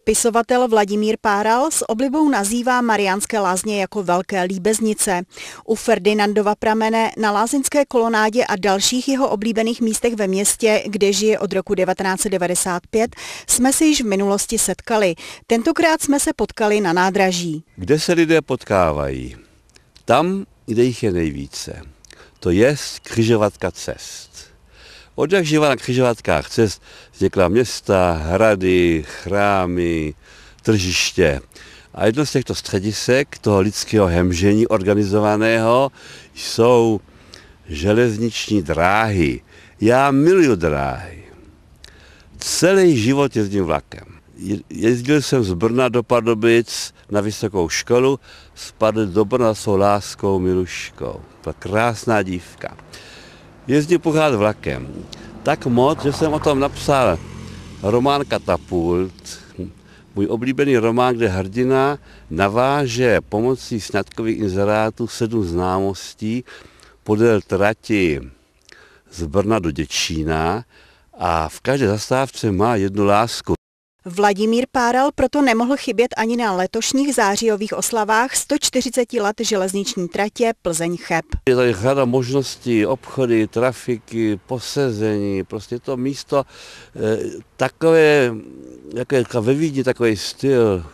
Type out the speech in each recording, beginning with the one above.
Spisovatel Vladimír Páral s oblibou nazývá Mariánské lázně jako velké líbeznice. U Ferdinandova pramene na lázeňské kolonádě a dalších jeho oblíbených místech ve městě, kde žije od roku 1995, jsme se již v minulosti setkali. Tentokrát jsme se potkali na nádraží. Kde se lidé potkávají? Tam, kde jich je nejvíce. To je křižovatka cest. Od jak živa na křižovatkách cest vznikla města, hrady, chrámy, tržiště. A jedno z těchto středisek toho lidského hemžení organizovaného jsou železniční dráhy. Já miluju dráhy. Celý život jezdím vlakem. Jezdil jsem z Brna do Pardubic na vysokou školu, spadl do Brna s láskou Miluškou. Ta krásná dívka jezdí pořád vlakem. Tak moc, že jsem o tom napsal román Katapult, můj oblíbený román, kde hrdina naváže pomocí snadkových inzerátů sedm známostí podél trati z Brna do Děčína a v každé zastávce má jednu lásku. Vladimír Páral proto nemohl chybět ani na letošních zářijových oslavách 140 let železniční tratě Plzeň-Cheb. Je tady řada možností, obchody, trafiky, posezení, prostě to místo eh, takové, jaké je ve Vídni, takový styl,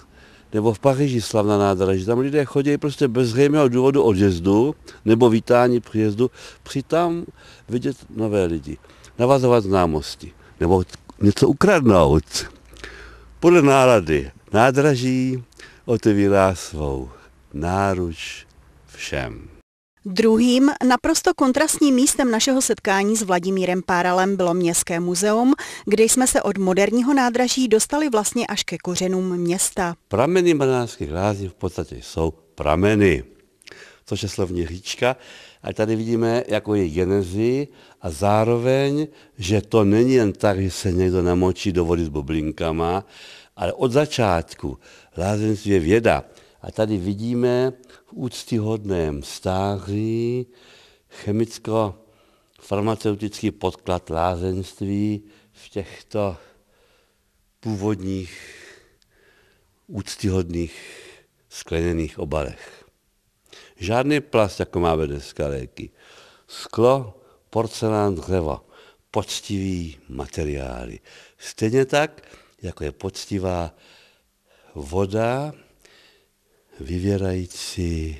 nebo v Paříži slavná nádraží. Tam lidé chodí prostě bez zřejmého důvodu odjezdu nebo vítání příjezdu, přitom vidět nové lidi, navazovat známosti nebo něco ukradnout podle nálady nádraží otevírá svou náruč všem. Druhým naprosto kontrastním místem našeho setkání s Vladimírem Páralem bylo Městské muzeum, kde jsme se od moderního nádraží dostali vlastně až ke kořenům města. Prameny Brnánských lázní v podstatě jsou prameny což je slovně říčka. A tady vidíme jako je genezi a zároveň, že to není jen tak, že se někdo namočí do vody s bublinkama, ale od začátku lázeňství je věda. A tady vidíme v úctyhodném stáří chemicko-farmaceutický podklad lázeňství v těchto původních úctyhodných skleněných obalech. Žádný plast, jako máme dneska léky. Sklo, porcelán, dřevo. Poctivý materiály. Stejně tak, jako je poctivá voda, vyvěrající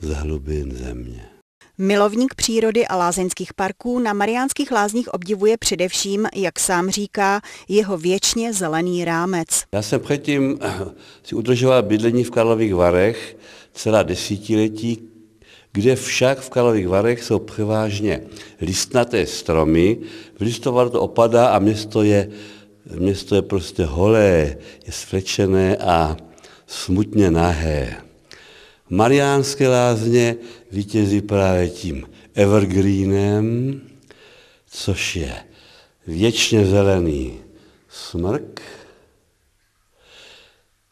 z hlubin země. Milovník přírody a lázeňských parků na Mariánských lázních obdivuje především, jak sám říká, jeho věčně zelený rámec. Já jsem předtím si udržoval bydlení v Karlových Varech celá desítiletí, kde však v Karlových Varech jsou převážně listnaté stromy. V listovar to opadá a město je, město je prostě holé, je svlečené a smutně nahé. Mariánské lázně vítězí právě tím evergreenem, což je věčně zelený smrk,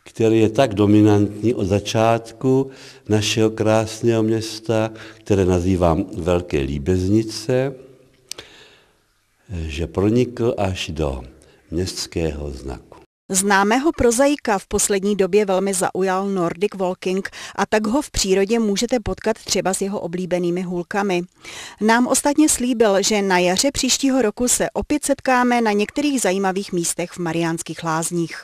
který je tak dominantní od začátku našeho krásného města, které nazývám Velké líbeznice, že pronikl až do městského znaku. Známého prozaika v poslední době velmi zaujal Nordic Walking a tak ho v přírodě můžete potkat třeba s jeho oblíbenými hůlkami. Nám ostatně slíbil, že na jaře příštího roku se opět setkáme na některých zajímavých místech v Mariánských lázních.